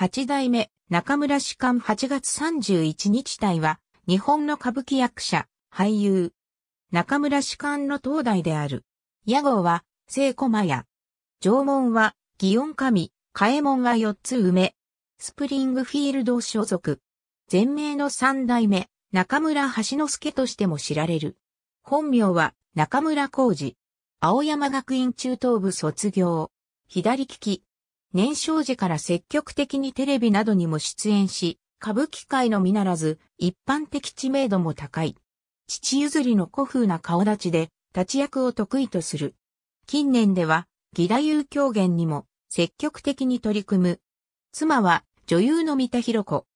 八代目中村士官八月三十一日隊は、日本の歌舞伎役者、俳優。中村士官の東大である。屋号は、聖駒屋。縄文は、祇園神、替門は四つ梅。スプリングフィールド所属。前名の三代目、中村橋之助としても知られる。本名は、中村浩二。青山学院中等部卒業。左利き、年少時から積極的にテレビなどにも出演し、歌舞伎界のみならず、一般的知名度も高い。父譲りの古風な顔立ちで、立ち役を得意とする。近年では、義太夫狂言にも積極的に取り組む。妻は女優の三田博子。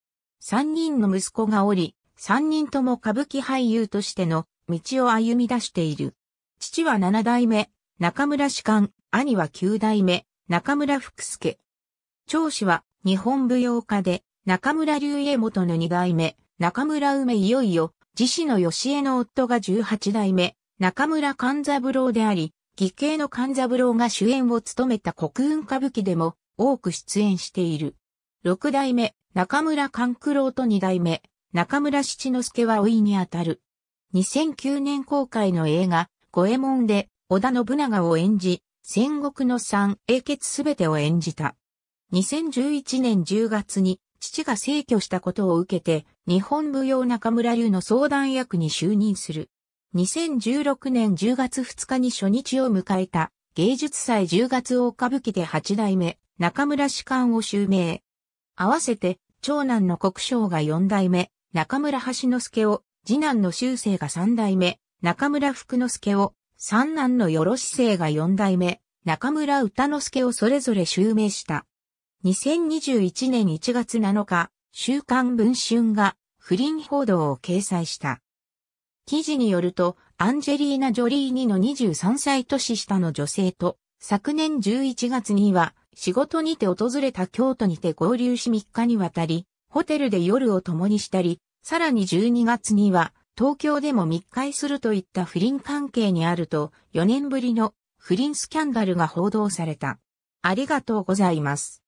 三人の息子がおり、三人とも歌舞伎俳優としての道を歩み出している。父は七代目、中村士官、兄は九代目、中村福助。長子は日本舞踊家で中村隆家元の二代目、中村梅いよいよ、自死の吉江の夫が十八代目、中村勘三郎であり、義兄の勘三郎が主演を務めた国運歌舞伎でも多く出演している。六代目、中村勘九郎と二代目、中村七之助は老いにあたる。2009年公開の映画、五右衛門で織田信長を演じ、戦国の三英傑すべてを演じた。2011年10月に父が逝去したことを受けて、日本舞踊中村流の相談役に就任する。2016年10月2日に初日を迎えた芸術祭10月大歌舞伎で8代目中村士官を襲名。合わせて長男の国将が4代目中村橋之助を、次男の修正が3代目中村福之助を、三男のよろし生が四代目、中村歌之助をそれぞれ襲名した。2021年1月7日、週刊文春が不倫報道を掲載した。記事によると、アンジェリーナ・ジョリーニの23歳年下の女性と、昨年11月には仕事にて訪れた京都にて合流し3日にわたり、ホテルで夜を共にしたり、さらに12月には東京でも密会するといった不倫関係にあると4年ぶりの不倫スキャンダルが報道された。ありがとうございます。